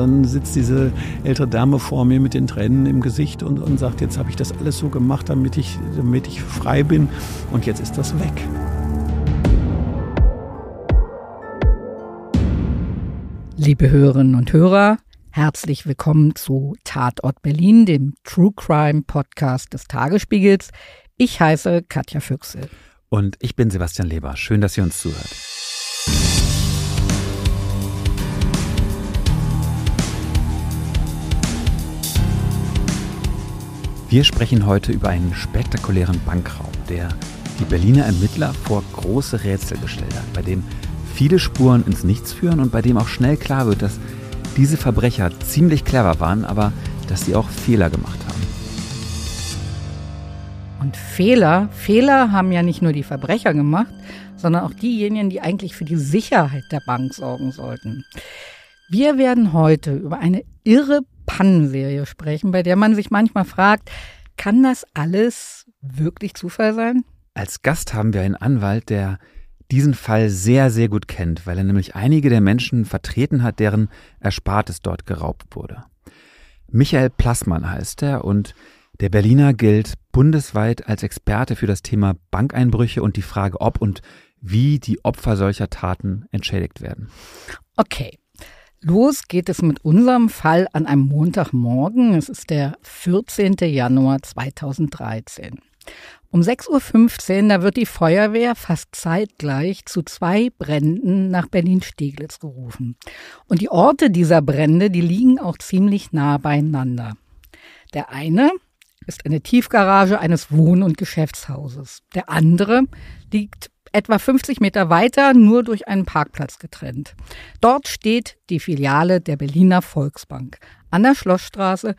dann sitzt diese ältere Dame vor mir mit den Tränen im Gesicht und, und sagt, jetzt habe ich das alles so gemacht, damit ich, damit ich frei bin und jetzt ist das weg. Liebe Hörerinnen und Hörer, herzlich willkommen zu Tatort Berlin, dem True Crime Podcast des Tagesspiegels. Ich heiße Katja Füchsel. Und ich bin Sebastian Leber. Schön, dass ihr uns zuhört. Wir sprechen heute über einen spektakulären Bankraub, der die Berliner Ermittler vor große Rätsel gestellt hat, bei dem viele Spuren ins Nichts führen und bei dem auch schnell klar wird, dass diese Verbrecher ziemlich clever waren, aber dass sie auch Fehler gemacht haben. Und Fehler, Fehler haben ja nicht nur die Verbrecher gemacht, sondern auch diejenigen, die eigentlich für die Sicherheit der Bank sorgen sollten. Wir werden heute über eine irre Pannenserie sprechen, bei der man sich manchmal fragt, kann das alles wirklich Zufall sein? Als Gast haben wir einen Anwalt, der diesen Fall sehr, sehr gut kennt, weil er nämlich einige der Menschen vertreten hat, deren Erspartes dort geraubt wurde. Michael Plassmann heißt er und der Berliner gilt bundesweit als Experte für das Thema Bankeinbrüche und die Frage, ob und wie die Opfer solcher Taten entschädigt werden. Okay, Los geht es mit unserem Fall an einem Montagmorgen. Es ist der 14. Januar 2013. Um 6.15 Uhr, da wird die Feuerwehr fast zeitgleich zu zwei Bränden nach Berlin-Steglitz gerufen. Und die Orte dieser Brände, die liegen auch ziemlich nah beieinander. Der eine ist eine Tiefgarage eines Wohn- und Geschäftshauses. Der andere liegt etwa 50 Meter weiter nur durch einen Parkplatz getrennt. Dort steht die Filiale der Berliner Volksbank an der Schlossstraße.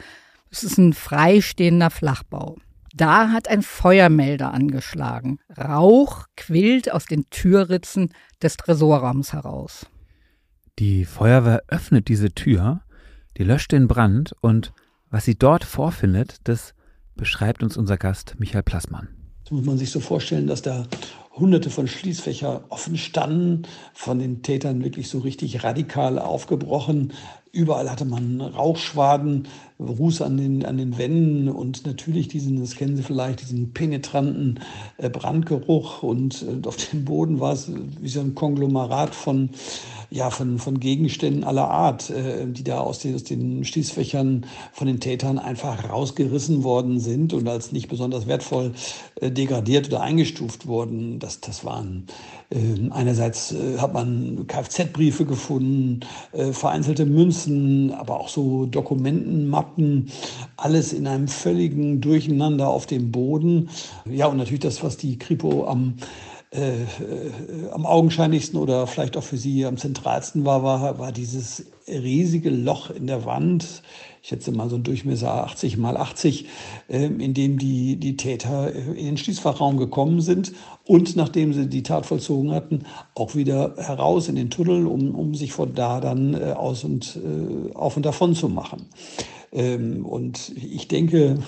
Es ist ein freistehender Flachbau. Da hat ein Feuermelder angeschlagen. Rauch quillt aus den Türritzen des Tresorraums heraus. Die Feuerwehr öffnet diese Tür, die löscht den Brand und was sie dort vorfindet, das beschreibt uns unser Gast Michael Plassmann. Das muss man sich so vorstellen, dass da hunderte von Schließfächer offen standen, von den Tätern wirklich so richtig radikal aufgebrochen. Überall hatte man Rauchschwaden, Ruß an den, an den Wänden und natürlich diesen, das kennen Sie vielleicht, diesen penetranten äh, Brandgeruch. Und äh, auf dem Boden war es wie so ein Konglomerat von ja, von, von Gegenständen aller Art, äh, die da aus den, aus den Schließfächern von den Tätern einfach rausgerissen worden sind und als nicht besonders wertvoll äh, degradiert oder eingestuft wurden. Das, das waren äh, einerseits äh, hat man Kfz-Briefe gefunden, äh, vereinzelte Münzen, aber auch so Dokumentenmappen, alles in einem völligen Durcheinander auf dem Boden. Ja, und natürlich das, was die Kripo am äh, äh, am augenscheinlichsten oder vielleicht auch für sie am zentralsten war, war, war dieses riesige Loch in der Wand. Ich schätze mal so ein Durchmesser 80 mal 80, äh, in dem die, die Täter äh, in den Schließfachraum gekommen sind und nachdem sie die Tat vollzogen hatten, auch wieder heraus in den Tunnel, um, um sich von da dann äh, aus und äh, auf und davon zu machen. Ähm, und ich denke,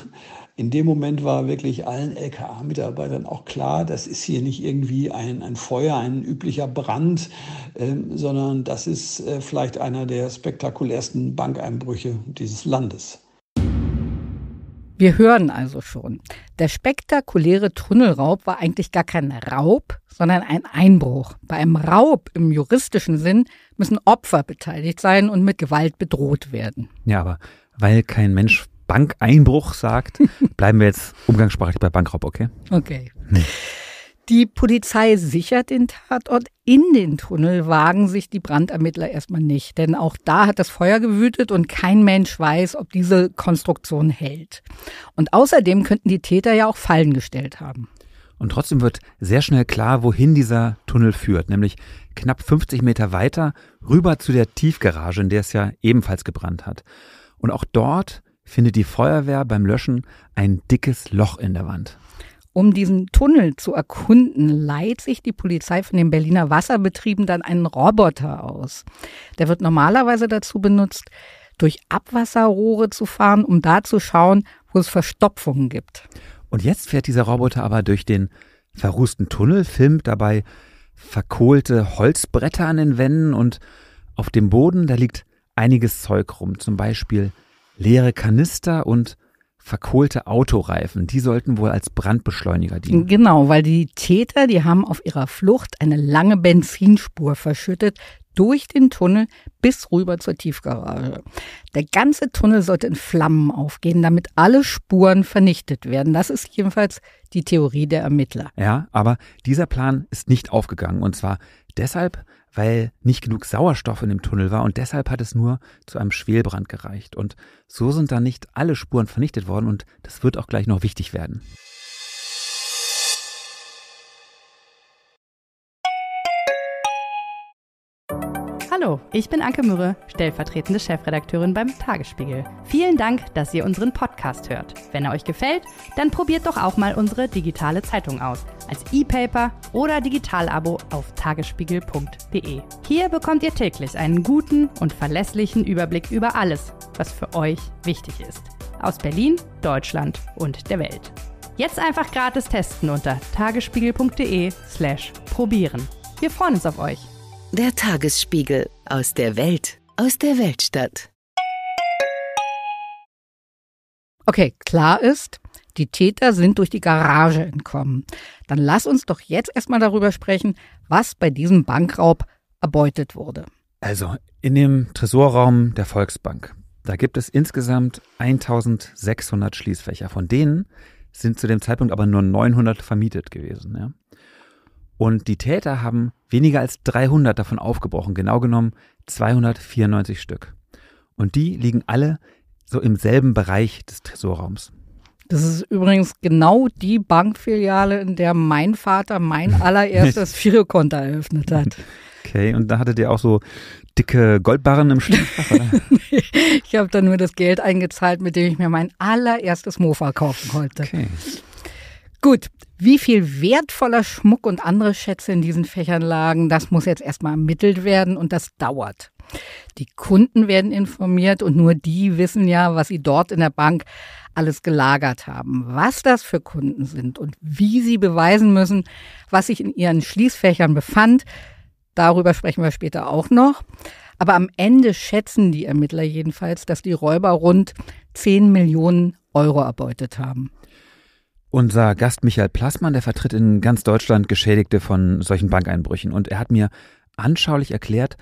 in dem Moment war wirklich allen LKA-Mitarbeitern auch klar, das ist hier nicht irgendwie ein, ein Feuer, ein üblicher Brand, ähm, sondern das ist äh, vielleicht einer der spektakulärsten Bankeinbrüche dieses Landes. Wir hören also schon, der spektakuläre Tunnelraub war eigentlich gar kein Raub, sondern ein Einbruch. Bei einem Raub im juristischen Sinn müssen Opfer beteiligt sein und mit Gewalt bedroht werden. Ja, aber weil kein Mensch Bankeinbruch sagt, bleiben wir jetzt umgangssprachlich bei Bankraub, okay? Okay. Die Polizei sichert den Tatort. In den Tunnel wagen sich die Brandermittler erstmal nicht, denn auch da hat das Feuer gewütet und kein Mensch weiß, ob diese Konstruktion hält. Und außerdem könnten die Täter ja auch Fallen gestellt haben. Und trotzdem wird sehr schnell klar, wohin dieser Tunnel führt, nämlich knapp 50 Meter weiter rüber zu der Tiefgarage, in der es ja ebenfalls gebrannt hat. Und auch dort findet die Feuerwehr beim Löschen ein dickes Loch in der Wand. Um diesen Tunnel zu erkunden, leiht sich die Polizei von den Berliner Wasserbetrieben dann einen Roboter aus. Der wird normalerweise dazu benutzt, durch Abwasserrohre zu fahren, um da zu schauen, wo es Verstopfungen gibt. Und jetzt fährt dieser Roboter aber durch den verrußten Tunnel, filmt dabei verkohlte Holzbretter an den Wänden und auf dem Boden, da liegt einiges Zeug rum, zum Beispiel leere Kanister und verkohlte Autoreifen, die sollten wohl als Brandbeschleuniger dienen. Genau, weil die Täter, die haben auf ihrer Flucht eine lange Benzinspur verschüttet durch den Tunnel bis rüber zur Tiefgarage. Der ganze Tunnel sollte in Flammen aufgehen, damit alle Spuren vernichtet werden. Das ist jedenfalls die Theorie der Ermittler. Ja, aber dieser Plan ist nicht aufgegangen und zwar Deshalb, weil nicht genug Sauerstoff in dem Tunnel war und deshalb hat es nur zu einem Schwelbrand gereicht. Und so sind dann nicht alle Spuren vernichtet worden und das wird auch gleich noch wichtig werden. Hallo, ich bin Anke Mürre, stellvertretende Chefredakteurin beim Tagesspiegel. Vielen Dank, dass ihr unseren Podcast hört. Wenn er euch gefällt, dann probiert doch auch mal unsere digitale Zeitung aus. Als E-Paper oder Digitalabo auf tagesspiegel.de. Hier bekommt ihr täglich einen guten und verlässlichen Überblick über alles, was für euch wichtig ist. Aus Berlin, Deutschland und der Welt. Jetzt einfach gratis testen unter tagesspiegel.de/slash probieren. Wir freuen uns auf euch. Der Tagesspiegel aus der Welt, aus der Weltstadt. Okay, klar ist, die Täter sind durch die Garage entkommen. Dann lass uns doch jetzt erstmal darüber sprechen, was bei diesem Bankraub erbeutet wurde. Also, in dem Tresorraum der Volksbank, da gibt es insgesamt 1600 Schließfächer. Von denen sind zu dem Zeitpunkt aber nur 900 vermietet gewesen. Ja? Und die Täter haben weniger als 300 davon aufgebrochen, genau genommen 294 Stück. Und die liegen alle so im selben Bereich des Tresorraums. Das ist übrigens genau die Bankfiliale, in der mein Vater mein allererstes Girokonto eröffnet hat. Okay, und da hattet ihr auch so dicke Goldbarren im Schließfach? ich habe dann nur das Geld eingezahlt, mit dem ich mir mein allererstes Mofa kaufen konnte. Okay. Gut, wie viel wertvoller Schmuck und andere Schätze in diesen Fächern lagen, das muss jetzt erstmal ermittelt werden und das dauert. Die Kunden werden informiert und nur die wissen ja, was sie dort in der Bank alles gelagert haben, was das für Kunden sind und wie sie beweisen müssen, was sich in ihren Schließfächern befand. Darüber sprechen wir später auch noch. Aber am Ende schätzen die Ermittler jedenfalls, dass die Räuber rund 10 Millionen Euro erbeutet haben. Unser Gast Michael Plassmann, der vertritt in ganz Deutschland Geschädigte von solchen Bankeinbrüchen. Und er hat mir anschaulich erklärt,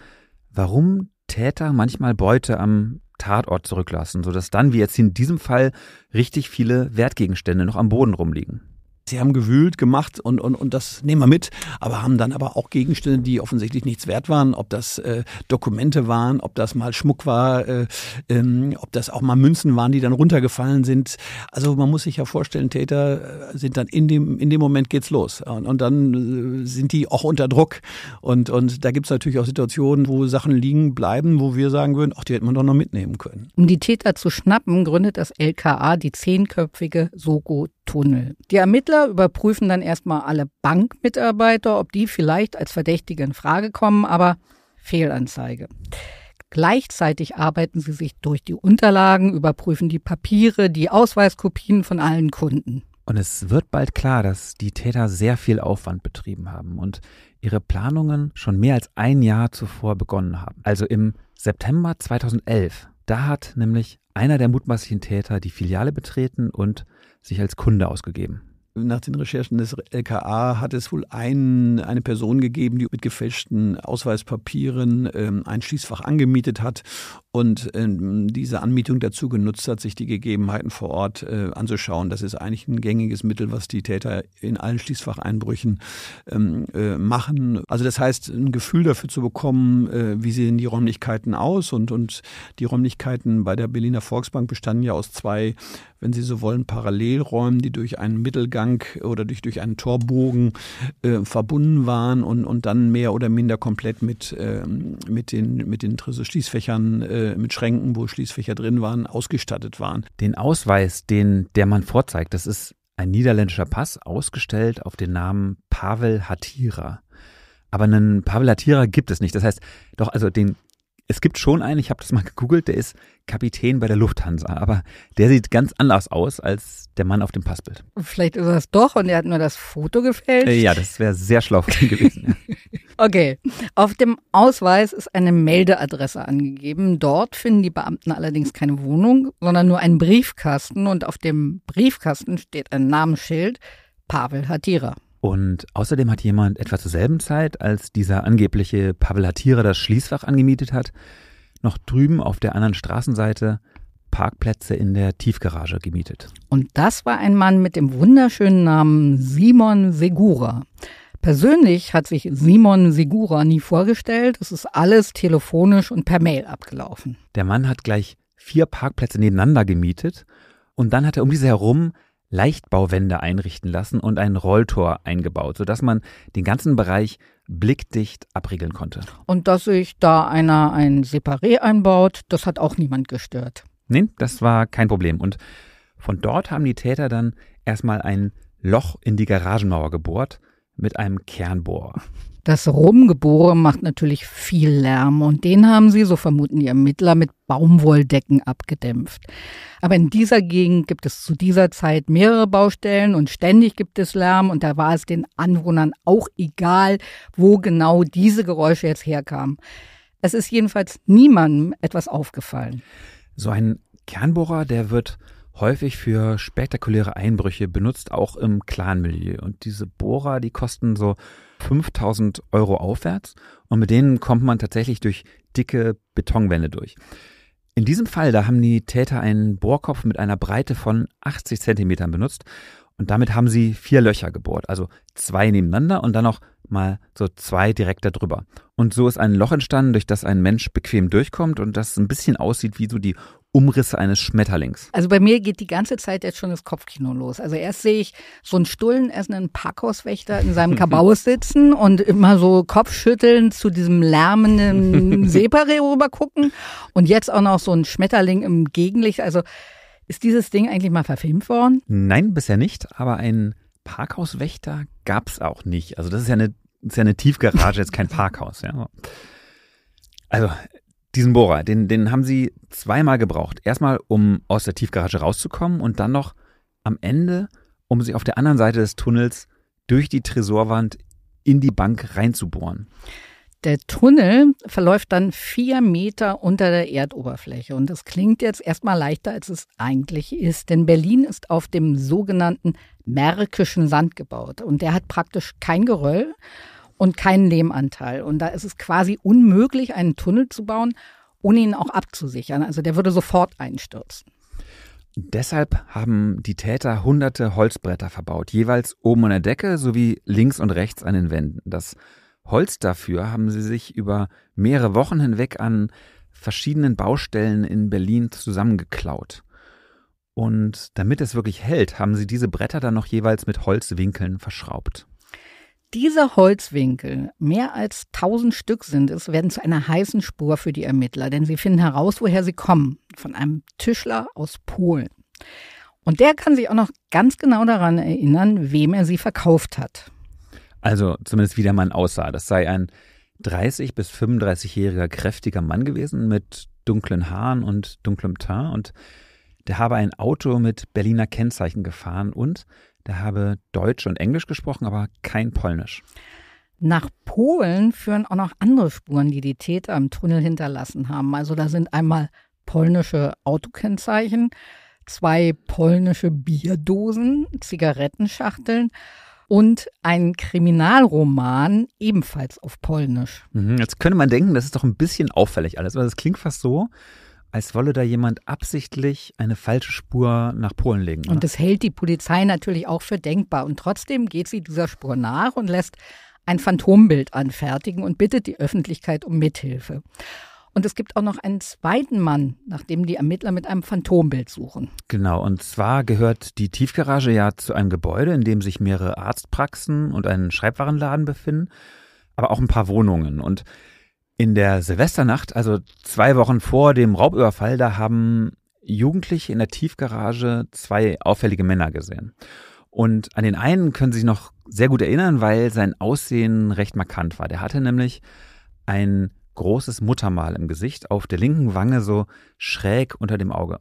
warum Täter manchmal Beute am Tatort zurücklassen, sodass dann, wie jetzt in diesem Fall, richtig viele Wertgegenstände noch am Boden rumliegen. Sie haben gewühlt, gemacht und, und, und das nehmen wir mit, aber haben dann aber auch Gegenstände, die offensichtlich nichts wert waren, ob das äh, Dokumente waren, ob das mal Schmuck war, äh, ähm, ob das auch mal Münzen waren, die dann runtergefallen sind. Also man muss sich ja vorstellen, Täter äh, sind dann in dem, in dem Moment geht's los und, und dann äh, sind die auch unter Druck und, und da gibt's natürlich auch Situationen, wo Sachen liegen bleiben, wo wir sagen würden, ach, die hätten wir doch noch mitnehmen können. Um die Täter zu schnappen, gründet das LKA die zehnköpfige Sogo Tunnel. Die Ermittler überprüfen dann erstmal alle Bankmitarbeiter, ob die vielleicht als Verdächtige in Frage kommen, aber Fehlanzeige. Gleichzeitig arbeiten sie sich durch die Unterlagen, überprüfen die Papiere, die Ausweiskopien von allen Kunden. Und es wird bald klar, dass die Täter sehr viel Aufwand betrieben haben und ihre Planungen schon mehr als ein Jahr zuvor begonnen haben. Also im September 2011. Da hat nämlich einer der mutmaßlichen Täter die Filiale betreten und sich als Kunde ausgegeben. Nach den Recherchen des LKA hat es wohl einen, eine Person gegeben, die mit gefälschten Ausweispapieren ähm, ein Schließfach angemietet hat und ähm, diese Anmietung dazu genutzt hat, sich die Gegebenheiten vor Ort äh, anzuschauen. Das ist eigentlich ein gängiges Mittel, was die Täter in allen Schließfacheinbrüchen ähm, äh, machen. Also das heißt, ein Gefühl dafür zu bekommen, äh, wie sehen die Räumlichkeiten aus und, und die Räumlichkeiten bei der Berliner Volksbank bestanden ja aus zwei wenn Sie so wollen, Parallelräumen, die durch einen Mittelgang oder durch, durch einen Torbogen äh, verbunden waren und, und dann mehr oder minder komplett mit, ähm, mit den, mit den Schließfächern, äh, mit Schränken, wo Schließfächer drin waren, ausgestattet waren. Den Ausweis, den der Mann vorzeigt, das ist ein niederländischer Pass, ausgestellt auf den Namen Pavel Hatira. Aber einen Pavel Hatira gibt es nicht. Das heißt, doch, also den es gibt schon einen, ich habe das mal gegoogelt, der ist Kapitän bei der Lufthansa, aber der sieht ganz anders aus als der Mann auf dem Passbild. Vielleicht ist das doch und er hat nur das Foto gefälscht. Äh, ja, das wäre sehr schlau gewesen. Ja. okay, auf dem Ausweis ist eine Meldeadresse angegeben. Dort finden die Beamten allerdings keine Wohnung, sondern nur einen Briefkasten und auf dem Briefkasten steht ein Namensschild Pavel Hatira. Und außerdem hat jemand etwa zur selben Zeit, als dieser angebliche Pavel Hatira das Schließfach angemietet hat, noch drüben auf der anderen Straßenseite Parkplätze in der Tiefgarage gemietet. Und das war ein Mann mit dem wunderschönen Namen Simon Segura. Persönlich hat sich Simon Segura nie vorgestellt. Es ist alles telefonisch und per Mail abgelaufen. Der Mann hat gleich vier Parkplätze nebeneinander gemietet und dann hat er um diese herum Leichtbauwände einrichten lassen und ein Rolltor eingebaut, sodass man den ganzen Bereich blickdicht abriegeln konnte. Und dass sich da einer ein Separé einbaut, das hat auch niemand gestört. Nee, das war kein Problem. Und von dort haben die Täter dann erstmal ein Loch in die Garagenmauer gebohrt mit einem Kernbohrer. Das Rumgebohre macht natürlich viel Lärm und den haben sie, so vermuten die Ermittler, mit Baumwolldecken abgedämpft. Aber in dieser Gegend gibt es zu dieser Zeit mehrere Baustellen und ständig gibt es Lärm und da war es den Anwohnern auch egal, wo genau diese Geräusche jetzt herkamen. Es ist jedenfalls niemandem etwas aufgefallen. So ein Kernbohrer, der wird häufig für spektakuläre Einbrüche benutzt, auch im Clanmilieu. Und diese Bohrer, die kosten so 5000 Euro aufwärts und mit denen kommt man tatsächlich durch dicke Betonwände durch. In diesem Fall, da haben die Täter einen Bohrkopf mit einer Breite von 80 Zentimetern benutzt und damit haben sie vier Löcher gebohrt, also zwei nebeneinander und dann noch mal so zwei direkt darüber. Und so ist ein Loch entstanden, durch das ein Mensch bequem durchkommt und das ein bisschen aussieht wie so die Umrisse eines Schmetterlings. Also bei mir geht die ganze Zeit jetzt schon das Kopfkino los. Also erst sehe ich so einen stullenesenden Parkhauswächter in seinem Kabaus sitzen und immer so kopfschüttelnd zu diesem lärmenden Seepare rübergucken. und jetzt auch noch so ein Schmetterling im Gegenlicht. Also ist dieses Ding eigentlich mal verfilmt worden? Nein, bisher nicht, aber ein Parkhauswächter gab es auch nicht. Also das ist ja eine, ist ja eine Tiefgarage, jetzt kein Parkhaus. Ja. Also diesen Bohrer, den, den haben sie zweimal gebraucht. Erstmal, um aus der Tiefgarage rauszukommen und dann noch am Ende, um sie auf der anderen Seite des Tunnels durch die Tresorwand in die Bank reinzubohren. Der Tunnel verläuft dann vier Meter unter der Erdoberfläche. Und das klingt jetzt erstmal leichter, als es eigentlich ist. Denn Berlin ist auf dem sogenannten Märkischen Sand gebaut. Und der hat praktisch kein Geröll und keinen Lehmanteil. Und da ist es quasi unmöglich, einen Tunnel zu bauen, ohne ihn auch abzusichern. Also der würde sofort einstürzen. Deshalb haben die Täter hunderte Holzbretter verbaut, jeweils oben an der Decke sowie links und rechts an den Wänden. Das Holz dafür haben sie sich über mehrere Wochen hinweg an verschiedenen Baustellen in Berlin zusammengeklaut. Und damit es wirklich hält, haben sie diese Bretter dann noch jeweils mit Holzwinkeln verschraubt dieser Holzwinkel mehr als 1000 Stück sind es, werden zu einer heißen Spur für die Ermittler, denn sie finden heraus, woher sie kommen. Von einem Tischler aus Polen. Und der kann sich auch noch ganz genau daran erinnern, wem er sie verkauft hat. Also zumindest wie der Mann aussah. Das sei ein 30 bis 35-jähriger kräftiger Mann gewesen mit dunklen Haaren und dunklem Teint und der habe ein Auto mit Berliner Kennzeichen gefahren und der habe Deutsch und Englisch gesprochen, aber kein Polnisch. Nach Polen führen auch noch andere Spuren, die die Täter im Tunnel hinterlassen haben. Also da sind einmal polnische Autokennzeichen, zwei polnische Bierdosen, Zigarettenschachteln und ein Kriminalroman, ebenfalls auf Polnisch. Mhm, jetzt könnte man denken, das ist doch ein bisschen auffällig alles. Das klingt fast so, als wolle da jemand absichtlich eine falsche Spur nach Polen legen. Und ne? das hält die Polizei natürlich auch für denkbar. Und trotzdem geht sie dieser Spur nach und lässt ein Phantombild anfertigen und bittet die Öffentlichkeit um Mithilfe. Und es gibt auch noch einen zweiten Mann, nach dem die Ermittler mit einem Phantombild suchen. Genau, und zwar gehört die Tiefgarage ja zu einem Gebäude, in dem sich mehrere Arztpraxen und einen Schreibwarenladen befinden, aber auch ein paar Wohnungen. Und in der Silvesternacht, also zwei Wochen vor dem Raubüberfall, da haben Jugendliche in der Tiefgarage zwei auffällige Männer gesehen. Und an den einen können sie sich noch sehr gut erinnern, weil sein Aussehen recht markant war. Der hatte nämlich ein großes Muttermal im Gesicht, auf der linken Wange so schräg unter dem Auge.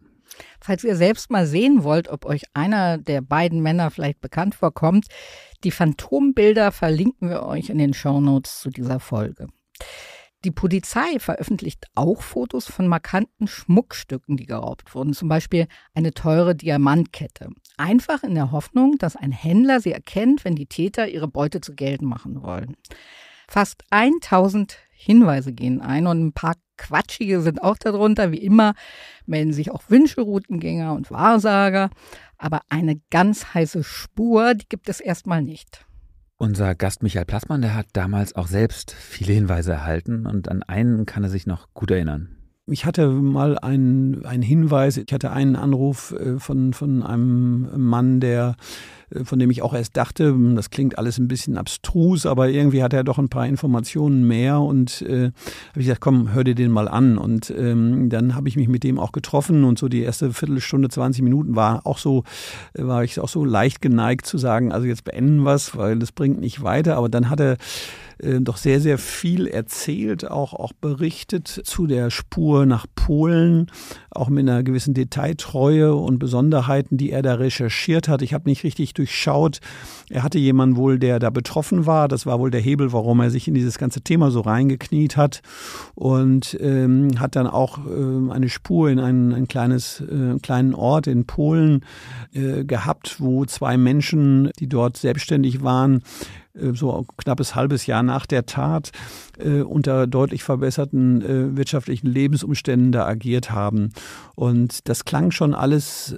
Falls ihr selbst mal sehen wollt, ob euch einer der beiden Männer vielleicht bekannt vorkommt, die Phantombilder verlinken wir euch in den Shownotes zu dieser Folge. Die Polizei veröffentlicht auch Fotos von markanten Schmuckstücken, die geraubt wurden, zum Beispiel eine teure Diamantkette. Einfach in der Hoffnung, dass ein Händler sie erkennt, wenn die Täter ihre Beute zu Geld machen wollen. Fast 1000 Hinweise gehen ein und ein paar Quatschige sind auch darunter. Wie immer melden sich auch Wünscheroutengänger und Wahrsager. Aber eine ganz heiße Spur, die gibt es erstmal nicht. Unser Gast Michael Plassmann, der hat damals auch selbst viele Hinweise erhalten und an einen kann er sich noch gut erinnern. Ich hatte mal einen, einen Hinweis, ich hatte einen Anruf äh, von, von einem Mann, der äh, von dem ich auch erst dachte, hm, das klingt alles ein bisschen abstrus, aber irgendwie hat er doch ein paar Informationen mehr und äh, habe ich gesagt, komm, hör dir den mal an. Und ähm, dann habe ich mich mit dem auch getroffen und so die erste Viertelstunde, 20 Minuten war auch so, äh, war ich auch so leicht geneigt zu sagen, also jetzt beenden wir es, weil das bringt nicht weiter. Aber dann hat er äh, doch sehr, sehr viel erzählt, auch, auch berichtet zu der Spur nach Polen, auch mit einer gewissen Detailtreue und Besonderheiten, die er da recherchiert hat. Ich habe nicht richtig durchschaut. Er hatte jemanden wohl, der da betroffen war. Das war wohl der Hebel, warum er sich in dieses ganze Thema so reingekniet hat und ähm, hat dann auch ähm, eine Spur in einen, ein kleines, äh, kleinen Ort in Polen äh, gehabt, wo zwei Menschen, die dort selbstständig waren, äh, so ein knappes halbes Jahr nach der Tat äh, unter deutlich verbesserten äh, wirtschaftlichen Lebensumständen da agiert haben. Und das klang schon alles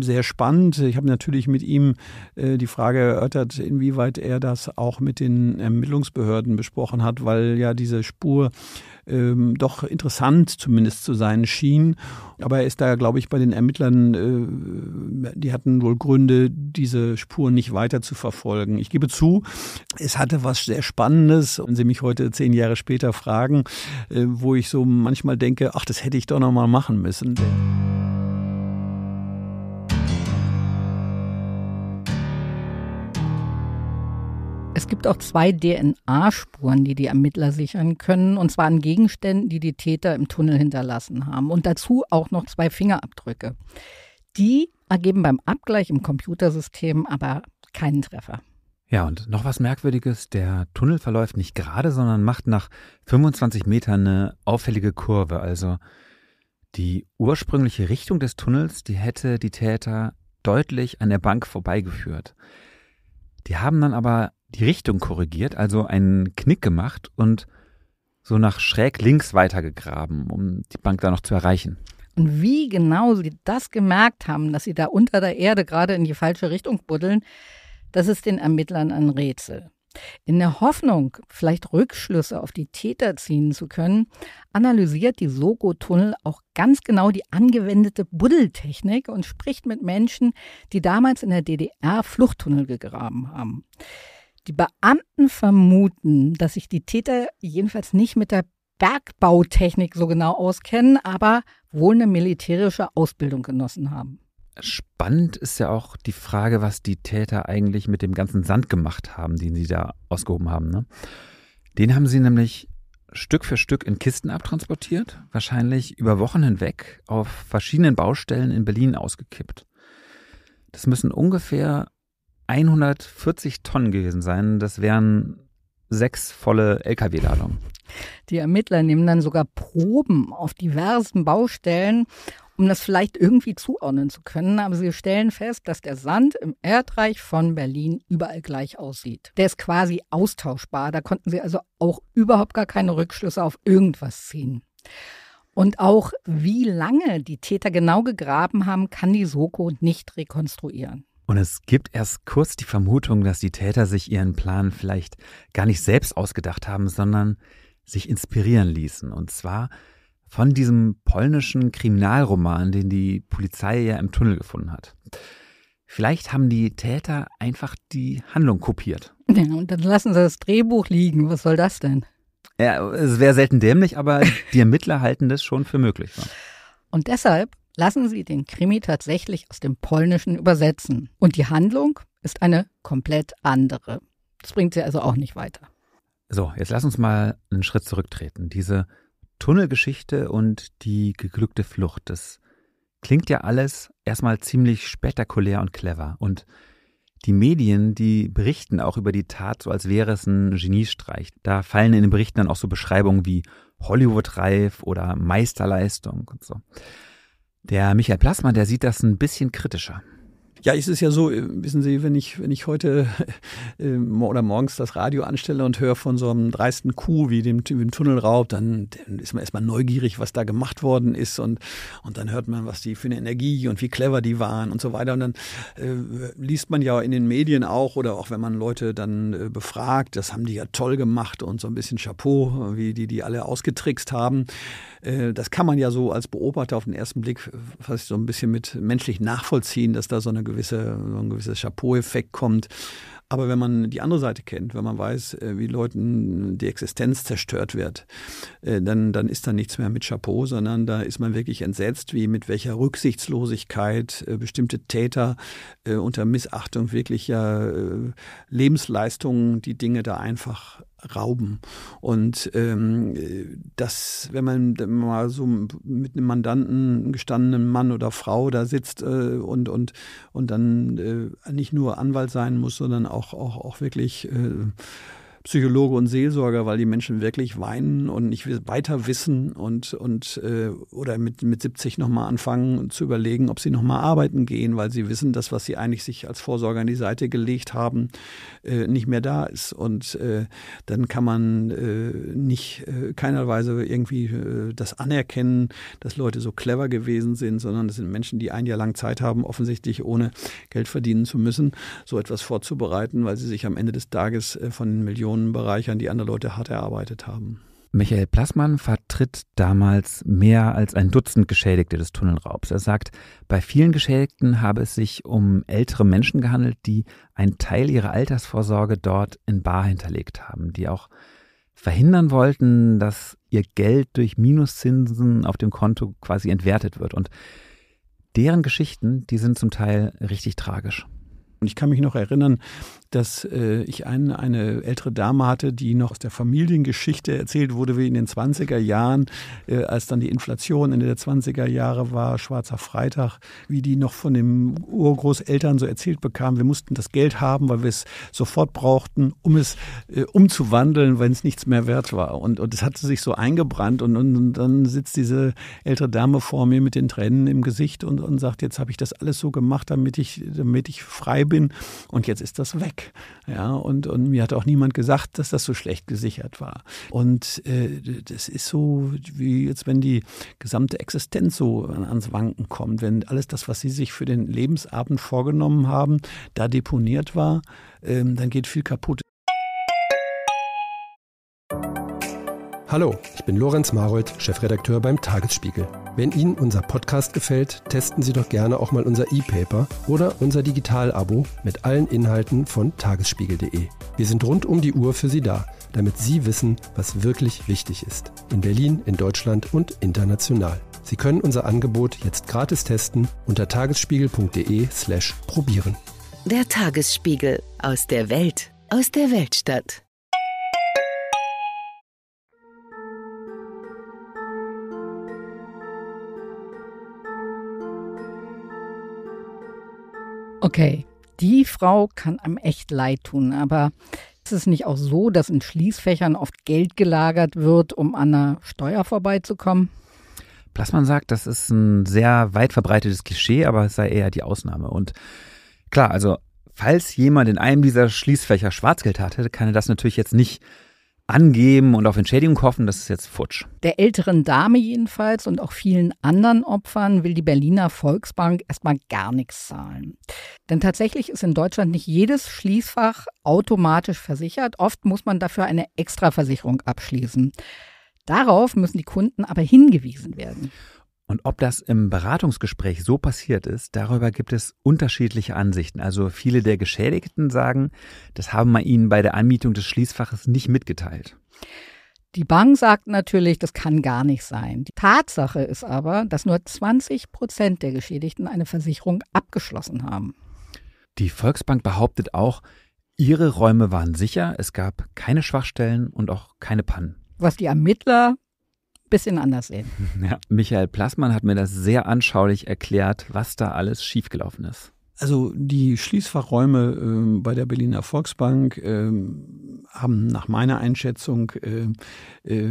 sehr spannend. Ich habe natürlich mit ihm die Frage erörtert, inwieweit er das auch mit den Ermittlungsbehörden besprochen hat, weil ja diese Spur ähm, doch interessant zumindest zu sein schien. Aber er ist da, glaube ich, bei den Ermittlern, äh, die hatten wohl Gründe, diese Spuren nicht weiter zu verfolgen. Ich gebe zu, es hatte was sehr Spannendes. Wenn Sie mich heute zehn Jahre später fragen, äh, wo ich so manchmal denke, ach, das hätte ich doch noch mal machen müssen. Es gibt auch zwei DNA-Spuren, die die Ermittler sichern können, und zwar an Gegenständen, die die Täter im Tunnel hinterlassen haben. Und dazu auch noch zwei Fingerabdrücke. Die ergeben beim Abgleich im Computersystem aber keinen Treffer. Ja, und noch was Merkwürdiges, der Tunnel verläuft nicht gerade, sondern macht nach 25 Metern eine auffällige Kurve. Also die ursprüngliche Richtung des Tunnels, die hätte die Täter deutlich an der Bank vorbeigeführt. Die haben dann aber die Richtung korrigiert, also einen Knick gemacht und so nach schräg links weitergegraben, um die Bank da noch zu erreichen. Und wie genau sie das gemerkt haben, dass sie da unter der Erde gerade in die falsche Richtung buddeln, das ist den Ermittlern ein Rätsel. In der Hoffnung, vielleicht Rückschlüsse auf die Täter ziehen zu können, analysiert die soko tunnel auch ganz genau die angewendete Buddeltechnik und spricht mit Menschen, die damals in der DDR Fluchttunnel gegraben haben. Die Beamten vermuten, dass sich die Täter jedenfalls nicht mit der Bergbautechnik so genau auskennen, aber wohl eine militärische Ausbildung genossen haben. Spannend ist ja auch die Frage, was die Täter eigentlich mit dem ganzen Sand gemacht haben, den sie da ausgehoben haben. Ne? Den haben sie nämlich Stück für Stück in Kisten abtransportiert, wahrscheinlich über Wochen hinweg auf verschiedenen Baustellen in Berlin ausgekippt. Das müssen ungefähr 140 Tonnen gewesen sein. Das wären sechs volle Lkw-Ladungen. Die Ermittler nehmen dann sogar Proben auf diversen Baustellen, um das vielleicht irgendwie zuordnen zu können. Aber sie stellen fest, dass der Sand im Erdreich von Berlin überall gleich aussieht. Der ist quasi austauschbar. Da konnten sie also auch überhaupt gar keine Rückschlüsse auf irgendwas ziehen. Und auch wie lange die Täter genau gegraben haben, kann die Soko nicht rekonstruieren. Und es gibt erst kurz die Vermutung, dass die Täter sich ihren Plan vielleicht gar nicht selbst ausgedacht haben, sondern sich inspirieren ließen. Und zwar von diesem polnischen Kriminalroman, den die Polizei ja im Tunnel gefunden hat. Vielleicht haben die Täter einfach die Handlung kopiert. Ja, und dann lassen sie das Drehbuch liegen. Was soll das denn? Ja, es wäre selten dämlich, aber die Ermittler halten das schon für möglich. Und deshalb lassen sie den Krimi tatsächlich aus dem Polnischen übersetzen. Und die Handlung ist eine komplett andere. Das bringt sie also auch nicht weiter. So, jetzt lass uns mal einen Schritt zurücktreten. Diese Tunnelgeschichte und die geglückte Flucht, das klingt ja alles erstmal ziemlich spektakulär und clever. Und die Medien, die berichten auch über die Tat, so als wäre es ein Geniestreich. Da fallen in den Berichten dann auch so Beschreibungen wie Hollywood-reif oder Meisterleistung und so. Der Michael Plassmann, der sieht das ein bisschen kritischer. Ja, es ist ja so, äh, wissen Sie, wenn ich, wenn ich heute äh, oder morgens das Radio anstelle und höre von so einem dreisten Kuh wie dem, dem Tunnelraub, dann, dann ist man erstmal neugierig, was da gemacht worden ist und, und dann hört man, was die für eine Energie und wie clever die waren und so weiter. Und dann äh, liest man ja in den Medien auch oder auch wenn man Leute dann äh, befragt, das haben die ja toll gemacht und so ein bisschen Chapeau, wie die die alle ausgetrickst haben. Äh, das kann man ja so als Beobachter auf den ersten Blick äh, fast so ein bisschen mit menschlich nachvollziehen, dass da so, eine gewisse, so ein gewisser Chapeau-Effekt kommt. Aber wenn man die andere Seite kennt, wenn man weiß, äh, wie Leuten die Existenz zerstört wird, dann, dann ist da nichts mehr mit Chapeau, sondern da ist man wirklich entsetzt, wie mit welcher Rücksichtslosigkeit bestimmte Täter unter Missachtung wirklicher Lebensleistungen die Dinge da einfach rauben. Und ähm, das, wenn man mal so mit einem Mandanten, gestandenen Mann oder Frau da sitzt äh, und, und, und dann äh, nicht nur Anwalt sein muss, sondern auch, auch, auch wirklich äh, Psychologe und Seelsorger, weil die Menschen wirklich weinen und nicht weiter wissen und, und äh, oder mit, mit 70 nochmal anfangen zu überlegen, ob sie nochmal arbeiten gehen, weil sie wissen, dass was sie eigentlich sich als Vorsorger an die Seite gelegt haben, äh, nicht mehr da ist. Und äh, dann kann man äh, nicht äh, keiner Weise irgendwie äh, das anerkennen, dass Leute so clever gewesen sind, sondern das sind Menschen, die ein Jahr lang Zeit haben, offensichtlich ohne Geld verdienen zu müssen, so etwas vorzubereiten, weil sie sich am Ende des Tages äh, von Millionen Informationen an die andere Leute hart erarbeitet haben. Michael Plassmann vertritt damals mehr als ein Dutzend Geschädigte des Tunnelraubs. Er sagt, bei vielen Geschädigten habe es sich um ältere Menschen gehandelt, die einen Teil ihrer Altersvorsorge dort in Bar hinterlegt haben, die auch verhindern wollten, dass ihr Geld durch Minuszinsen auf dem Konto quasi entwertet wird. Und deren Geschichten, die sind zum Teil richtig tragisch. Und ich kann mich noch erinnern, dass äh, ich einen, eine ältere Dame hatte, die noch aus der Familiengeschichte erzählt wurde, wie in den 20er Jahren, äh, als dann die Inflation Ende der 20er Jahre war, Schwarzer Freitag, wie die noch von den Urgroßeltern so erzählt bekam, wir mussten das Geld haben, weil wir es sofort brauchten, um es äh, umzuwandeln, wenn es nichts mehr wert war. Und, und es hatte sich so eingebrannt und, und, und, dann sitzt diese ältere Dame vor mir mit den Tränen im Gesicht und, und sagt, jetzt habe ich das alles so gemacht, damit ich, damit ich frei bin bin und jetzt ist das weg. Ja, und, und mir hat auch niemand gesagt, dass das so schlecht gesichert war. Und äh, das ist so, wie jetzt, wenn die gesamte Existenz so ans Wanken kommt, wenn alles das, was sie sich für den Lebensabend vorgenommen haben, da deponiert war, ähm, dann geht viel kaputt. Hallo, ich bin Lorenz Marold, Chefredakteur beim Tagesspiegel. Wenn Ihnen unser Podcast gefällt, testen Sie doch gerne auch mal unser E-Paper oder unser Digital-Abo mit allen Inhalten von tagesspiegel.de. Wir sind rund um die Uhr für Sie da, damit Sie wissen, was wirklich wichtig ist. In Berlin, in Deutschland und international. Sie können unser Angebot jetzt gratis testen unter tagesspiegel.de/probieren. slash Der Tagesspiegel aus der Welt, aus der Weltstadt. Okay, die Frau kann einem echt leid tun, aber ist es nicht auch so, dass in Schließfächern oft Geld gelagert wird, um an einer Steuer vorbeizukommen? Plassmann sagt, das ist ein sehr weit verbreitetes Klischee, aber es sei eher die Ausnahme. Und klar, also falls jemand in einem dieser Schließfächer Schwarzgeld hatte, kann er das natürlich jetzt nicht angeben und auf Entschädigung hoffen, das ist jetzt futsch. Der älteren Dame jedenfalls und auch vielen anderen Opfern will die Berliner Volksbank erstmal gar nichts zahlen. Denn tatsächlich ist in Deutschland nicht jedes Schließfach automatisch versichert. Oft muss man dafür eine Extraversicherung abschließen. Darauf müssen die Kunden aber hingewiesen werden. Und ob das im Beratungsgespräch so passiert ist, darüber gibt es unterschiedliche Ansichten. Also viele der Geschädigten sagen, das haben wir ihnen bei der Anmietung des Schließfaches nicht mitgeteilt. Die Bank sagt natürlich, das kann gar nicht sein. Die Tatsache ist aber, dass nur 20 Prozent der Geschädigten eine Versicherung abgeschlossen haben. Die Volksbank behauptet auch, ihre Räume waren sicher, es gab keine Schwachstellen und auch keine Pannen. Was die Ermittler bisschen anders sehen. Ja, Michael Plassmann hat mir das sehr anschaulich erklärt, was da alles schiefgelaufen ist. Also die Schließfachräume äh, bei der Berliner Volksbank äh, haben nach meiner Einschätzung äh, äh,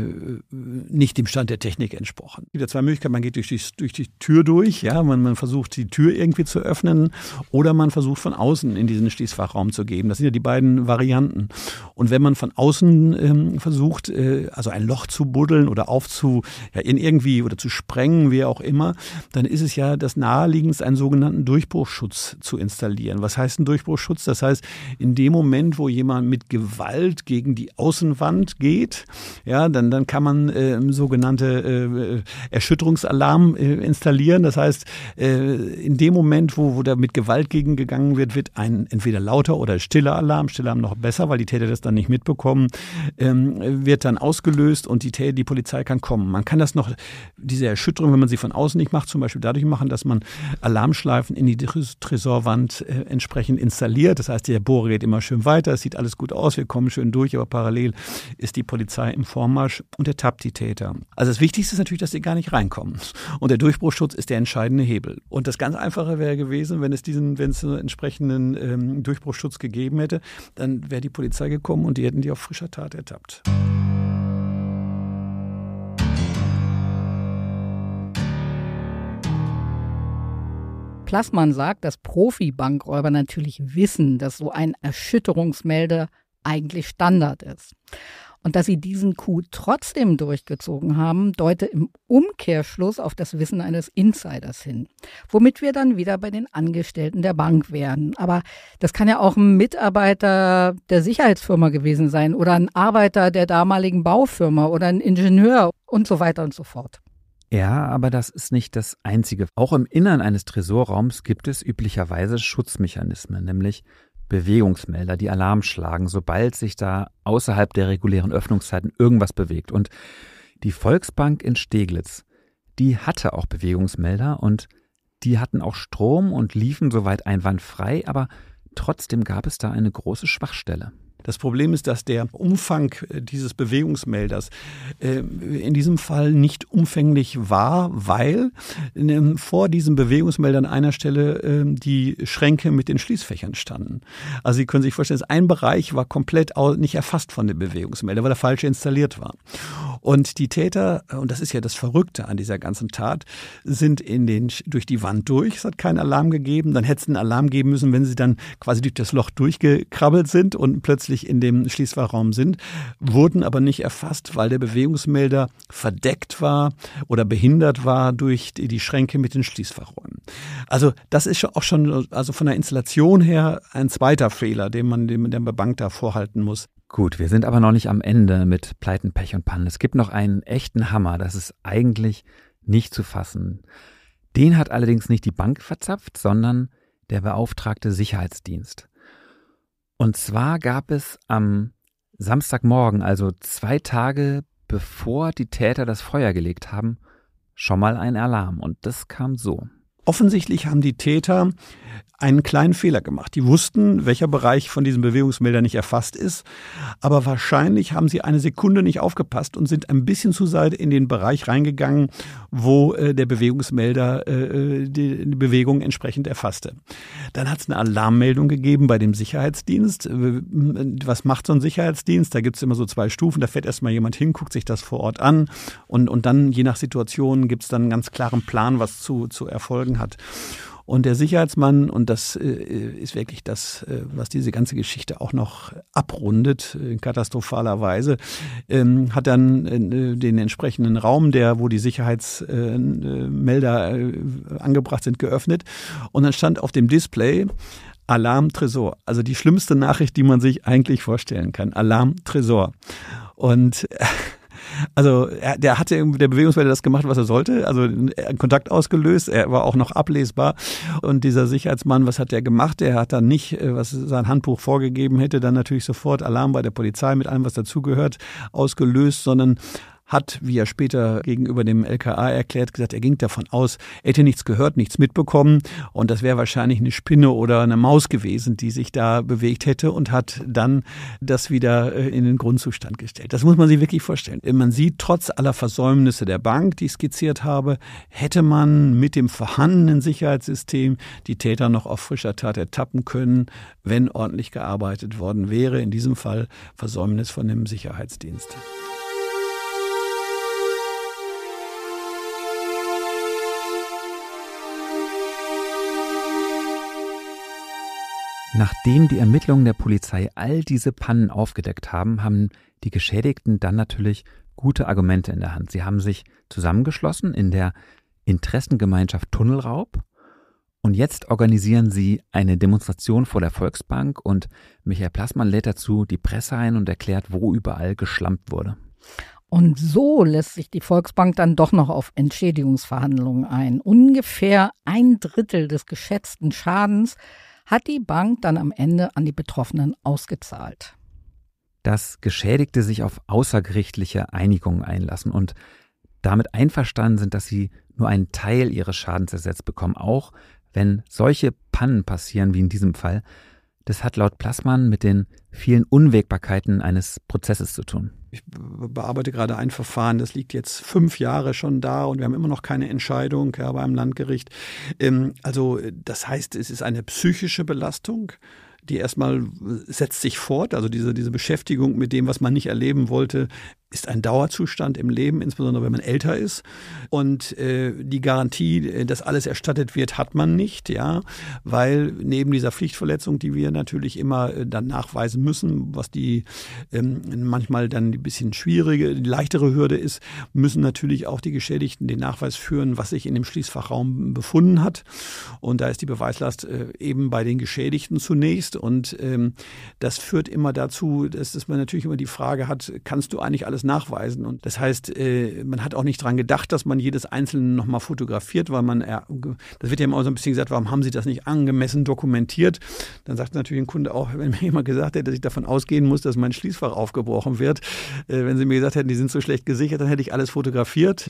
nicht dem Stand der Technik entsprochen. Es gibt ja zwei Möglichkeiten, man geht durch die, durch die Tür durch, ja, man, man versucht die Tür irgendwie zu öffnen oder man versucht von außen in diesen Schließfachraum zu geben. Das sind ja die beiden Varianten. Und wenn man von außen ähm, versucht, äh, also ein Loch zu buddeln oder aufzu, ja, in irgendwie oder zu sprengen, wie auch immer, dann ist es ja das naheliegendste, einen sogenannten Durchbruchschutz zu installieren. Was heißt ein Durchbruchschutz? Das heißt, in dem Moment, wo jemand mit Gewalt Schuld gegen die Außenwand geht, ja, dann, dann kann man äh, sogenannte äh, Erschütterungsalarm äh, installieren. Das heißt, äh, in dem Moment, wo, wo da mit Gewalt gegengegangen wird, wird ein entweder lauter oder stiller Alarm, stiller noch besser, weil die Täter das dann nicht mitbekommen, ähm, wird dann ausgelöst und die, Täter, die Polizei kann kommen. Man kann das noch, diese Erschütterung, wenn man sie von außen nicht macht, zum Beispiel dadurch machen, dass man Alarmschleifen in die Tresorwand äh, entsprechend installiert. Das heißt, der Bohrer geht immer schön weiter, es sieht alles gut aus, wir kommen schön schön durch, aber parallel ist die Polizei im Vormarsch und ertappt die Täter. Also das Wichtigste ist natürlich, dass sie gar nicht reinkommen. Und der Durchbruchschutz ist der entscheidende Hebel. Und das ganz Einfache wäre gewesen, wenn es diesen, wenn es einen entsprechenden ähm, Durchbruchsschutz gegeben hätte, dann wäre die Polizei gekommen und die hätten die auf frischer Tat ertappt. Plassmann sagt, dass Profi-Bankräuber natürlich wissen, dass so ein Erschütterungsmelder eigentlich Standard ist. Und dass sie diesen Coup trotzdem durchgezogen haben, deute im Umkehrschluss auf das Wissen eines Insiders hin. Womit wir dann wieder bei den Angestellten der Bank wären. Aber das kann ja auch ein Mitarbeiter der Sicherheitsfirma gewesen sein oder ein Arbeiter der damaligen Baufirma oder ein Ingenieur und so weiter und so fort. Ja, aber das ist nicht das Einzige. Auch im Innern eines Tresorraums gibt es üblicherweise Schutzmechanismen, nämlich Bewegungsmelder, die Alarm schlagen, sobald sich da außerhalb der regulären Öffnungszeiten irgendwas bewegt. Und die Volksbank in Steglitz, die hatte auch Bewegungsmelder und die hatten auch Strom und liefen soweit einwandfrei, aber trotzdem gab es da eine große Schwachstelle. Das Problem ist, dass der Umfang äh, dieses Bewegungsmelders äh, in diesem Fall nicht umfänglich war, weil ähm, vor diesem Bewegungsmelder an einer Stelle ähm, die Schränke mit den Schließfächern standen. Also Sie können sich vorstellen, ein Bereich war komplett nicht erfasst von dem Bewegungsmelder, weil er falsch installiert war. Und die Täter, und das ist ja das Verrückte an dieser ganzen Tat, sind in den, durch die Wand durch. Es hat keinen Alarm gegeben. Dann hätte es einen Alarm geben müssen, wenn sie dann quasi durch das Loch durchgekrabbelt sind und plötzlich in dem Schließfachraum sind, wurden aber nicht erfasst, weil der Bewegungsmelder verdeckt war oder behindert war durch die Schränke mit den Schließfachräumen. Also das ist auch schon, also von der Installation her ein zweiter Fehler, den man dem der Bank da vorhalten muss. Gut, wir sind aber noch nicht am Ende mit Pleiten, Pech und Pannen. Es gibt noch einen echten Hammer, das ist eigentlich nicht zu fassen. Den hat allerdings nicht die Bank verzapft, sondern der beauftragte Sicherheitsdienst. Und zwar gab es am Samstagmorgen, also zwei Tage bevor die Täter das Feuer gelegt haben, schon mal einen Alarm. Und das kam so. Offensichtlich haben die Täter einen kleinen Fehler gemacht. Die wussten, welcher Bereich von diesem Bewegungsmelder nicht erfasst ist, aber wahrscheinlich haben sie eine Sekunde nicht aufgepasst und sind ein bisschen zu weit in den Bereich reingegangen, wo äh, der Bewegungsmelder äh, äh die, die, Bewegung entsprechend erfasste. Dann hat es eine Alarmmeldung gegeben bei dem Sicherheitsdienst. Äh, äh, was macht so ein Sicherheitsdienst? Da gibt es immer so zwei Stufen. Da fährt erstmal jemand hin, guckt sich das vor Ort an und, und dann, je nach Situation, gibt es dann einen ganz klaren Plan, was zu, zu erfolgen geschlagen hat. Und der Sicherheitsmann, und das äh, ist wirklich das, äh, was diese ganze Geschichte auch noch abrundet, in katastrophaler Weise, ähm, hat dann äh, den entsprechenden Raum, der, wo die Sicherheitsmelder äh, äh, äh, angebracht sind, geöffnet. Und dann stand auf dem Display Alarm Tresor. Also die schlimmste Nachricht, die man sich eigentlich vorstellen kann. Alarm Tresor. Und also er, der hatte der Bewegungswelle das gemacht, was er sollte, also einen Kontakt ausgelöst, er war auch noch ablesbar. Und dieser Sicherheitsmann, was hat der gemacht? Er hat dann nicht, äh, was sein Handbuch vorgegeben hätte, dann natürlich sofort Alarm bei der Polizei mit allem, was dazugehört, ausgelöst, sondern hat, wie er später gegenüber dem LKA erklärt, gesagt, er ging davon aus, er hätte nichts gehört, nichts mitbekommen und das wäre wahrscheinlich eine Spinne oder eine Maus gewesen, die sich da bewegt hätte und hat dann das wieder äh, in den Grundzustand gestellt. Das muss man sich wirklich vorstellen. Man sieht, trotz aller Versäumnisse der Bank, die ich skizziert habe, hätte man mit dem vorhandenen Sicherheitssystem die Täter noch auf frischer Tat ertappen können, wenn ordentlich gearbeitet worden wäre. In diesem Fall Versäumnis von dem Sicherheitsdienst. Nachdem die Ermittlungen der Polizei all diese Pannen aufgedeckt haben, haben die Geschädigten dann natürlich gute Argumente in der Hand. Sie haben sich zusammengeschlossen in der Interessengemeinschaft Tunnelraub und jetzt organisieren sie eine Demonstration vor der Volksbank und Michael Plassmann lädt dazu die Presse ein und erklärt, wo überall geschlampt wurde. Und so lässt sich die Volksbank dann doch noch auf Entschädigungsverhandlungen ein. Ungefähr ein Drittel des geschätzten Schadens hat die Bank dann am Ende an die Betroffenen ausgezahlt. Dass Geschädigte sich auf außergerichtliche Einigungen einlassen und damit einverstanden sind, dass sie nur einen Teil ihres Schadens ersetzt bekommen, auch wenn solche Pannen passieren wie in diesem Fall, das hat laut Plassmann mit den vielen Unwägbarkeiten eines Prozesses zu tun. Ich bearbeite gerade ein Verfahren, das liegt jetzt fünf Jahre schon da und wir haben immer noch keine Entscheidung ja, beim Landgericht. Ähm, also äh, das heißt, es ist eine psychische Belastung die erstmal äh, setzt sich fort, also diese, diese Beschäftigung mit dem, was man nicht erleben wollte, ist ein Dauerzustand im Leben, insbesondere wenn man älter ist. Und äh, die Garantie, äh, dass alles erstattet wird, hat man nicht, ja, weil neben dieser Pflichtverletzung, die wir natürlich immer äh, dann nachweisen müssen, was die ähm, manchmal dann ein bisschen schwierige, leichtere Hürde ist, müssen natürlich auch die Geschädigten den Nachweis führen, was sich in dem Schließfachraum befunden hat. Und da ist die Beweislast äh, eben bei den Geschädigten zunächst. Und ähm, das führt immer dazu, dass, dass man natürlich immer die Frage hat, kannst du eigentlich alles alles nachweisen. Und das heißt, äh, man hat auch nicht daran gedacht, dass man jedes Einzelne nochmal fotografiert, weil man, äh, das wird ja immer so ein bisschen gesagt, warum haben Sie das nicht angemessen dokumentiert? Dann sagt natürlich ein Kunde auch, wenn mir jemand gesagt hätte, dass ich davon ausgehen muss, dass mein Schließfach aufgebrochen wird, äh, wenn Sie mir gesagt hätten, die sind so schlecht gesichert, dann hätte ich alles fotografiert.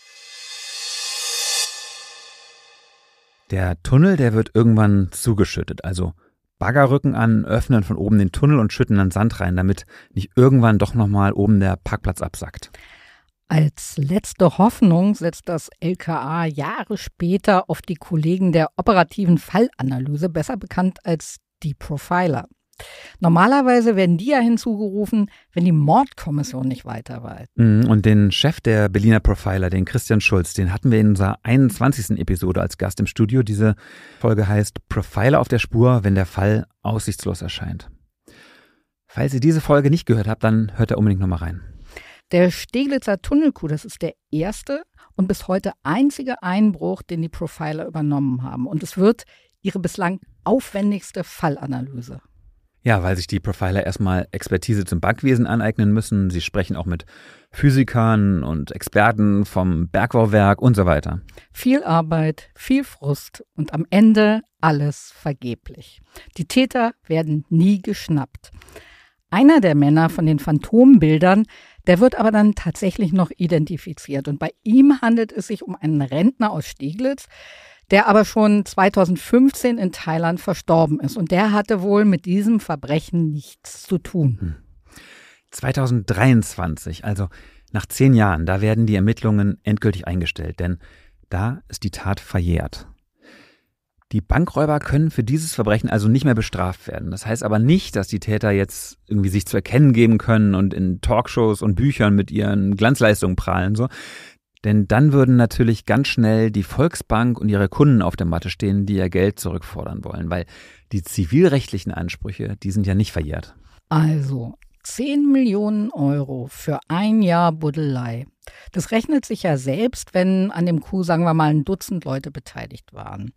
Der Tunnel, der wird irgendwann zugeschüttet, also Baggerrücken an, öffnen von oben den Tunnel und schütten dann Sand rein, damit nicht irgendwann doch nochmal oben der Parkplatz absackt. Als letzte Hoffnung setzt das LKA Jahre später auf die Kollegen der operativen Fallanalyse, besser bekannt als die Profiler. Normalerweise werden die ja hinzugerufen, wenn die Mordkommission nicht weiter weiß. Mhm, und den Chef der Berliner Profiler, den Christian Schulz, den hatten wir in unserer 21. Episode als Gast im Studio. Diese Folge heißt Profiler auf der Spur, wenn der Fall aussichtslos erscheint. Falls ihr diese Folge nicht gehört habt, dann hört da unbedingt nochmal rein. Der Steglitzer Tunnelkuh, das ist der erste und bis heute einzige Einbruch, den die Profiler übernommen haben. Und es wird ihre bislang aufwendigste Fallanalyse. Ja, weil sich die Profiler erstmal Expertise zum Bankwesen aneignen müssen. Sie sprechen auch mit Physikern und Experten vom Bergbauwerk und so weiter. Viel Arbeit, viel Frust und am Ende alles vergeblich. Die Täter werden nie geschnappt. Einer der Männer von den Phantombildern, der wird aber dann tatsächlich noch identifiziert. Und bei ihm handelt es sich um einen Rentner aus Stieglitz, der aber schon 2015 in Thailand verstorben ist. Und der hatte wohl mit diesem Verbrechen nichts zu tun. 2023, hm. also nach zehn Jahren, da werden die Ermittlungen endgültig eingestellt, denn da ist die Tat verjährt. Die Bankräuber können für dieses Verbrechen also nicht mehr bestraft werden. Das heißt aber nicht, dass die Täter jetzt irgendwie sich zu erkennen geben können und in Talkshows und Büchern mit ihren Glanzleistungen prahlen. So. Denn dann würden natürlich ganz schnell die Volksbank und ihre Kunden auf der Matte stehen, die ihr Geld zurückfordern wollen, weil die zivilrechtlichen Ansprüche, die sind ja nicht verjährt. Also 10 Millionen Euro für ein Jahr Buddelei. Das rechnet sich ja selbst, wenn an dem Coup, sagen wir mal, ein Dutzend Leute beteiligt waren.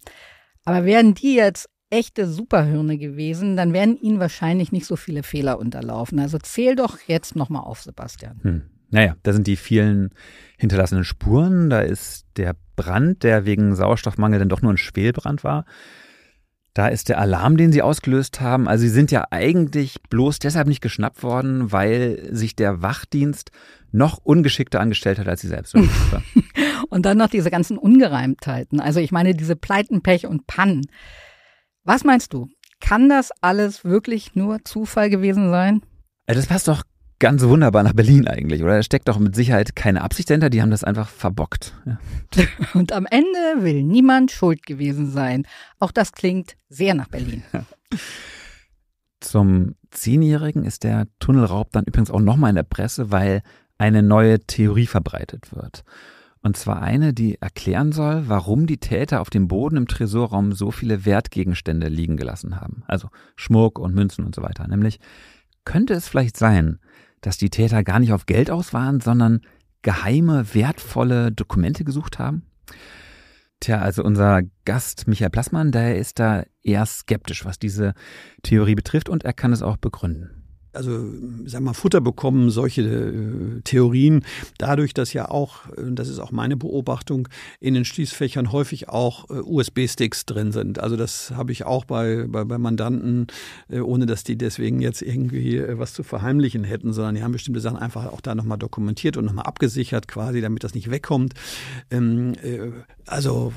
Aber wären die jetzt echte Superhirne gewesen, dann wären ihnen wahrscheinlich nicht so viele Fehler unterlaufen. Also zähl doch jetzt nochmal auf, Sebastian. Hm. Naja, da sind die vielen hinterlassenen Spuren, da ist der Brand, der wegen Sauerstoffmangel dann doch nur ein Schwelbrand war. Da ist der Alarm, den sie ausgelöst haben. Also sie sind ja eigentlich bloß deshalb nicht geschnappt worden, weil sich der Wachdienst noch ungeschickter angestellt hat als sie selbst. und dann noch diese ganzen Ungereimtheiten. Also ich meine, diese Pleiten, Pech und Pannen. Was meinst du? Kann das alles wirklich nur Zufall gewesen sein? Also das passt doch ganz wunderbar nach Berlin eigentlich, oder? Da steckt doch mit Sicherheit keine Absicht dahinter, die haben das einfach verbockt. Ja. Und am Ende will niemand schuld gewesen sein. Auch das klingt sehr nach Berlin. Zum Zehnjährigen ist der Tunnelraub dann übrigens auch nochmal in der Presse, weil eine neue Theorie verbreitet wird. Und zwar eine, die erklären soll, warum die Täter auf dem Boden im Tresorraum so viele Wertgegenstände liegen gelassen haben. Also Schmuck und Münzen und so weiter. Nämlich könnte es vielleicht sein, dass die Täter gar nicht auf Geld aus waren, sondern geheime, wertvolle Dokumente gesucht haben? Tja, also unser Gast Michael Plassmann, der ist da eher skeptisch, was diese Theorie betrifft und er kann es auch begründen also sagen mal Futter bekommen solche äh, Theorien dadurch, dass ja auch, äh, das ist auch meine Beobachtung, in den Schließfächern häufig auch äh, USB-Sticks drin sind. Also das habe ich auch bei, bei, bei Mandanten, äh, ohne dass die deswegen jetzt irgendwie äh, was zu verheimlichen hätten, sondern die haben bestimmte Sachen einfach auch da nochmal dokumentiert und nochmal abgesichert quasi, damit das nicht wegkommt. Ähm, äh, also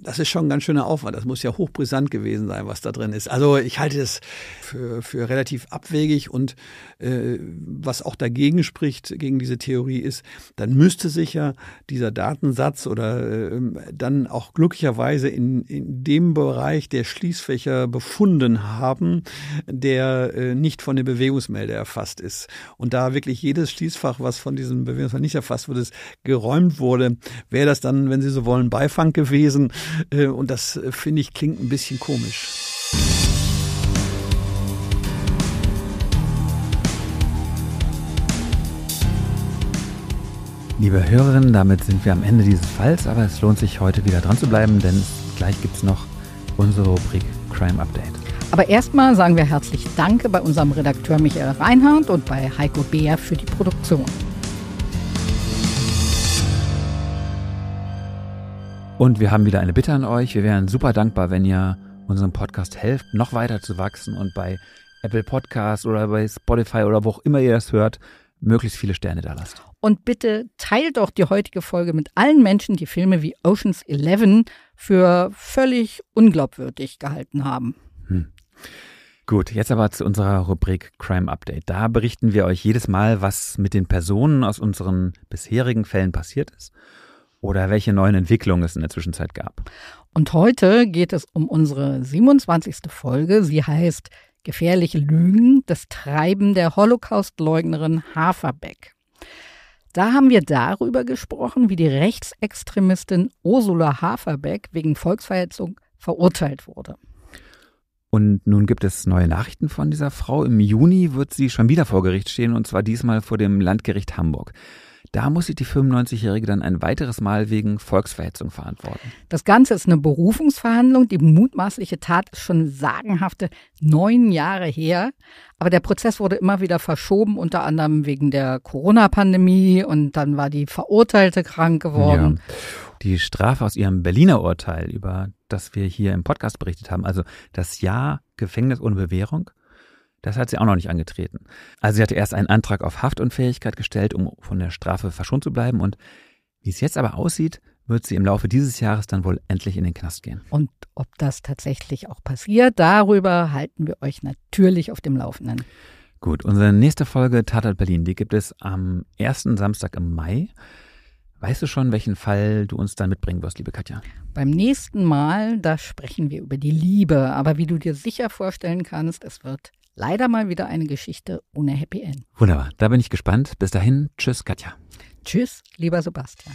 das ist schon ein ganz schöner Aufwand. Das muss ja hochbrisant gewesen sein, was da drin ist. Also ich halte es für, für relativ abwegig und äh, was auch dagegen spricht, gegen diese Theorie ist, dann müsste sich ja dieser Datensatz oder äh, dann auch glücklicherweise in, in dem Bereich der Schließfächer befunden haben, der äh, nicht von dem Bewegungsmelder erfasst ist. Und da wirklich jedes Schließfach, was von diesem Bewegungsmelder nicht erfasst wurde, geräumt wurde, wäre das dann, wenn Sie so wollen, Beifang gewesen gewesen. Äh, und das, äh, finde ich, klingt ein bisschen komisch. Liebe Hörerinnen, damit sind wir am Ende dieses Falls, aber es lohnt sich heute wieder dran zu bleiben, denn gleich gibt es noch unsere Rubrik Crime Update. Aber erstmal sagen wir herzlich Danke bei unserem Redakteur Michael Reinhardt und bei Heiko Beer für die Produktion. Und wir haben wieder eine Bitte an euch. Wir wären super dankbar, wenn ihr unserem Podcast helft, noch weiter zu wachsen und bei Apple Podcasts oder bei Spotify oder wo auch immer ihr das hört, möglichst viele Sterne da lasst. Und bitte teilt doch die heutige Folge mit allen Menschen, die Filme wie Oceans 11 für völlig unglaubwürdig gehalten haben. Hm. Gut, jetzt aber zu unserer Rubrik Crime Update. Da berichten wir euch jedes Mal, was mit den Personen aus unseren bisherigen Fällen passiert ist oder welche neuen Entwicklungen es in der Zwischenzeit gab. Und heute geht es um unsere 27. Folge. Sie heißt Gefährliche Lügen, das Treiben der Holocaust-Leugnerin Haferbeck. Da haben wir darüber gesprochen, wie die Rechtsextremistin Ursula Haferbeck wegen Volksverhetzung verurteilt wurde. Und nun gibt es neue Nachrichten von dieser Frau. Im Juni wird sie schon wieder vor Gericht stehen, und zwar diesmal vor dem Landgericht Hamburg. Da muss sich die 95-Jährige dann ein weiteres Mal wegen Volksverhetzung verantworten. Das Ganze ist eine Berufungsverhandlung. Die mutmaßliche Tat ist schon sagenhafte neun Jahre her. Aber der Prozess wurde immer wieder verschoben, unter anderem wegen der Corona-Pandemie. Und dann war die Verurteilte krank geworden. Ja. Die Strafe aus ihrem Berliner Urteil, über das wir hier im Podcast berichtet haben, also das Jahr Gefängnis ohne Bewährung, das hat sie auch noch nicht angetreten. Also sie hatte erst einen Antrag auf Haftunfähigkeit gestellt, um von der Strafe verschont zu bleiben. Und wie es jetzt aber aussieht, wird sie im Laufe dieses Jahres dann wohl endlich in den Knast gehen. Und ob das tatsächlich auch passiert, darüber halten wir euch natürlich auf dem Laufenden. Gut, unsere nächste Folge Tatort Berlin, die gibt es am ersten Samstag im Mai. Weißt du schon, welchen Fall du uns dann mitbringen wirst, liebe Katja? Beim nächsten Mal, da sprechen wir über die Liebe. Aber wie du dir sicher vorstellen kannst, es wird Leider mal wieder eine Geschichte ohne Happy End. Wunderbar, da bin ich gespannt. Bis dahin, tschüss Katja. Tschüss, lieber Sebastian.